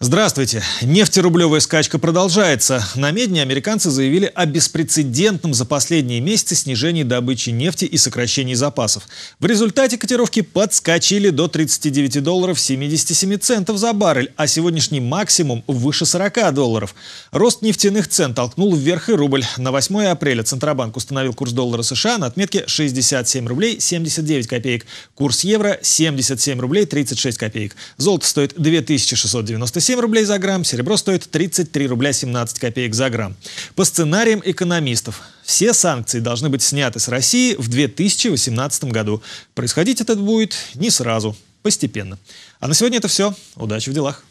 Здравствуйте. Нефтерублевая скачка продолжается. На медне американцы заявили о беспрецедентном за последние месяцы снижении добычи нефти и сокращении запасов. В результате котировки подскочили до 39 долларов 77 центов за баррель, а сегодняшний максимум выше 40 долларов. Рост нефтяных цен толкнул вверх и рубль. На 8 апреля Центробанк установил курс доллара США на отметке 67 рублей 79 копеек. Курс евро 77 рублей 36 копеек. Золото стоит 2697 7 рублей за грамм, серебро стоит 33 рубля 17 копеек за грамм. По сценариям экономистов, все санкции должны быть сняты с России в 2018 году. Происходить это будет не сразу, постепенно. А на сегодня это все. Удачи в делах!